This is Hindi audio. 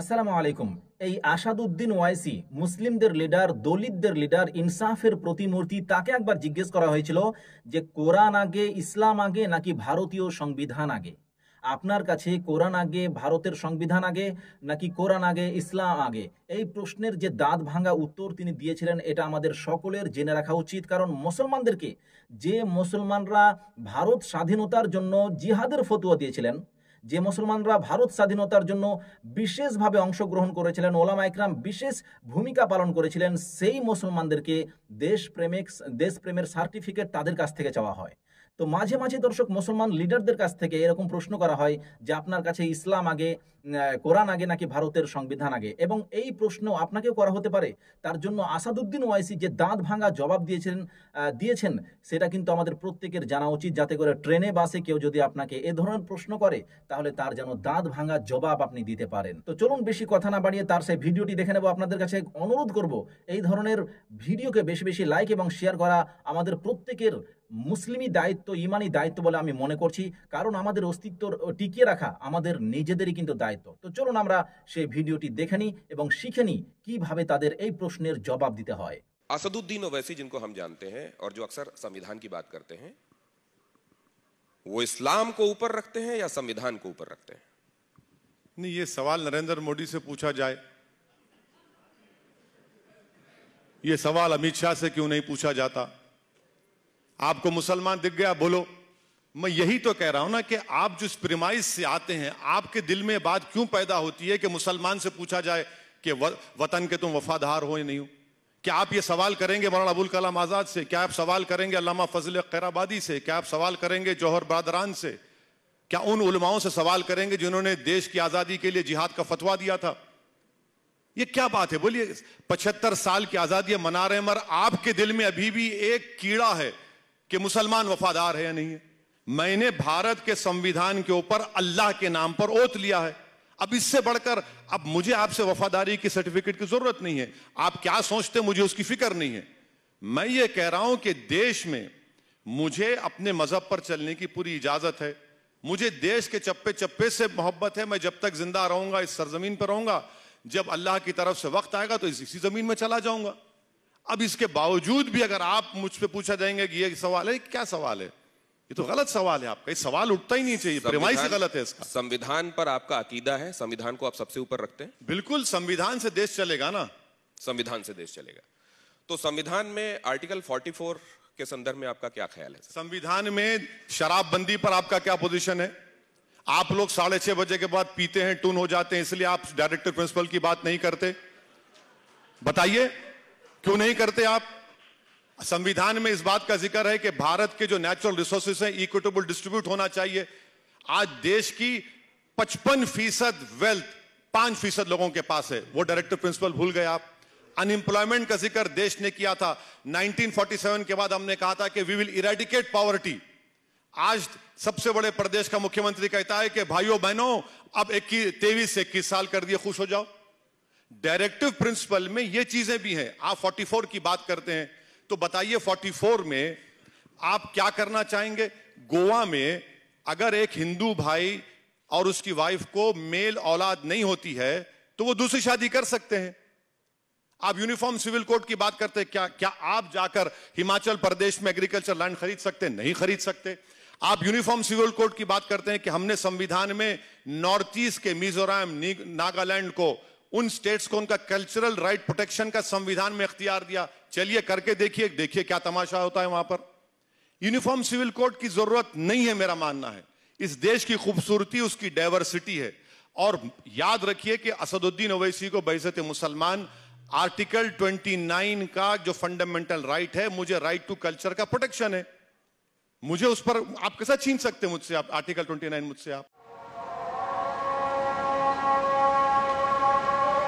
আসসালামু আলাইকুম এই আসাদুদ্দিন ওয়াইসি মুসলিমদের লিডার দলিতদের লিডার ইনসাফের প্রতিমূর্তি তাকে একবার জিজ্ঞেস করা হয়েছিল যে কোরআন আগে ইসলাম আগে নাকি ভারতীয় সংবিধান আগে আপনার কাছে কোরআন আগে ভারতের সংবিধান আগে নাকি কোরআন আগে ইসলাম আগে এই প্রশ্নের যে দাঁত ভাঙা উত্তর তিনি দিয়েছিলেন এটা আমাদের সকলের জেনে রাখা উচিত কারণ মুসলমানদেরকে যে মুসলমানরা ভারত স্বাধীনতার জন্য জিহাদের ফতুয়া দিয়েছিলেন যে মুসলমানরা ভারত স্বাধীনতার জন্য বিশেষভাবে অংশগ্রহণ করেছিলেন ওলামা একরাম বিশেষ ভূমিকা পালন করেছিলেন সেই মুসলমানদেরকে দেশপ্রেমিক দেশপ্রেমের সার্টিফিকেট তাদের কাছ থেকে চাওয়া হয় তো মাঝে মাঝে দর্শক মুসলমান লিডারদের কাছ থেকে এরকম প্রশ্ন করা হয় যে আপনার কাছে ইসলাম আগে কোরআন আগে নাকি ভারতের সংবিধান আগে এবং এই প্রশ্ন আপনাকেও করা হতে পারে তার জন্য আসাদুদ্দিন ওয়াইসি যে দাঁত ভাঙা জবাব দিয়েছেন দিয়েছেন সেটা কিন্তু আমাদের প্রত্যেকের জানা উচিত যাতে করে ট্রেনে বাসে কেউ যদি আপনাকে এ ধরনের প্রশ্ন করে তাহলে তার যেন দাঁত ভাঙা জবাব আপনি দিতে পারেন তো চলুন বেশি কথা না বাড়িয়ে তার সেই ভিডিওটি দেখে নেব আপনাদের কাছে অনুরোধ করব এই ধরনের ভিডিওকে বেশি বেশি লাইক এবং শেয়ার করা আমাদের প্রত্যেকের মুসলিমি দায়িত্ব ইমানি দায়িত্ব বলে আমি মনে করছি কারণ আমাদের অস্তিত্বকে টিকে রাখা আমাদের নিজেদেরই কিন্তু দায়িত্ব তো চলুন আমরা সেই ভিডিওটি দেখি নি এবং শিখি নি কিভাবে তাদের এই প্রশ্নের জবাব দিতে হয় আসাদউদ্দিন ওয়েসি जिनको हम जानते हैं और जो अक्सर संविधान की बात करते हैं वो इस्लाम को ऊपर रखते हैं या संविधान को ऊपर रखते हैं नहीं ये सवाल नरेंद्र मोदी से पूछा जाए ये सवाल अमित शाह से क्यों नहीं पूछा जाता आपको मुसलमान दिख गया बोलो मैं यही तो कह रहा हूं ना कि आप जिस प्रिमाइज से आते हैं आपके दिल में बात क्यों पैदा होती है कि मुसलमान से पूछा जाए कि वतन के तुम वफादार हो या नहीं हो क्या आप ये सवाल करेंगे मौलाना अबुल कलाम आज़ाद से क्या आप सवाल करेंगे अलामा फजल खैराबादी से क्या आप सवाल करेंगे जौहर बरदरान से क्या उन उलमाओं से सवाल करेंगे जिन्होंने देश की आज़ादी के लिए जिहाद का फतवा दिया था ये क्या बात है बोलिए पचहत्तर साल की आज़ादी मना रहे मगर आपके दिल में अभी भी एक कीड़ा है कि मुसलमान वफादार है या नहीं है मैंने भारत के संविधान के ऊपर अल्लाह के नाम पर ओत लिया है अब इससे बढ़कर अब मुझे आपसे वफादारी की सर्टिफिकेट की जरूरत नहीं है आप क्या सोचते मुझे उसकी फिक्र नहीं है मैं ये कह रहा हूं कि देश में मुझे अपने मजहब पर चलने की पूरी इजाजत है मुझे देश के चप्पे चप्पे से मोहब्बत है मैं जब तक जिंदा रहूंगा इस सरजमीन पर रहूंगा जब अल्लाह की तरफ से वक्त आएगा तो इसी जमीन में चला जाऊंगा अब इसके बावजूद भी अगर आप मुझ पर पूछा जाएंगे कि ये सवाल है क्या सवाल है ये तो गलत सवाल है आपका सवाल उठता ही नहीं चाहिए से गलत है इसका संविधान पर आपका अकीदा है संविधान को आप सबसे ऊपर रखते हैं बिल्कुल संविधान से देश चलेगा ना संविधान से देश चलेगा तो संविधान में आर्टिकल 44 के संदर्भ में आपका क्या ख्याल है संविधान में शराबबंदी पर आपका क्या पोजिशन है आप लोग साढ़े छह बजे के बाद पीते हैं टून हो जाते हैं इसलिए आप डायरेक्टर प्रिंसिपल की बात नहीं करते बताइए क्यों नहीं करते आप संविधान में इस बात का जिक्र है कि भारत के जो नेचुरल रिसोर्सेस हैं इक्विटेबल डिस्ट्रीब्यूट होना चाहिए आज देश की 55 फीसद वेल्थ पांच फीसद लोगों के पास है वो डायरेक्टर प्रिंसिपल भूल गए आप अनएम्प्लॉयमेंट का जिक्र देश ने किया था 1947 के बाद हमने कहा था कि वी विल इरेडिकेट पॉवर्टी आज सबसे बड़े प्रदेश का मुख्यमंत्री कहता है कि भाइयों बहनों अब इक्कीस तेईस से इक्कीस साल कर दिए खुश हो जाओ डायरेक्टिव प्रिंसिपल में ये चीजें भी हैं आप 44 की बात करते हैं तो बताइए 44 में आप क्या करना चाहेंगे गोवा में अगर एक हिंदू भाई और उसकी वाइफ को मेल औलाद नहीं होती है तो वो दूसरी शादी कर सकते हैं आप यूनिफॉर्म सिविल कोड की बात करते हैं क्या क्या आप जाकर हिमाचल प्रदेश में एग्रीकल्चर लैंड खरीद सकते हैं नहीं खरीद सकते आप यूनिफॉर्म सिविल कोड की बात करते हैं कि हमने संविधान में नॉर्थ ईस्ट के मिजोरम नागालैंड को उन स्टेट्स को उनका कल्चरल राइट प्रोटेक्शन का संविधान में अख्तियार दिया चलिए करके देखिए देखिए क्या तमाशा होता है वहां पर यूनिफॉर्म सिविल कोड की जरूरत नहीं है मेरा मानना है इस देश की खूबसूरती उसकी डाइवर्सिटी है और याद रखिए कि असदुद्दीन ओवैसी को बहसत मुसलमान आर्टिकल 29 का जो फंडामेंटल राइट है मुझे राइट टू कल्चर का प्रोटेक्शन है मुझे उस पर आप कैसा छीन सकते मुझसे आप आर्टिकल 29 मुझसे आप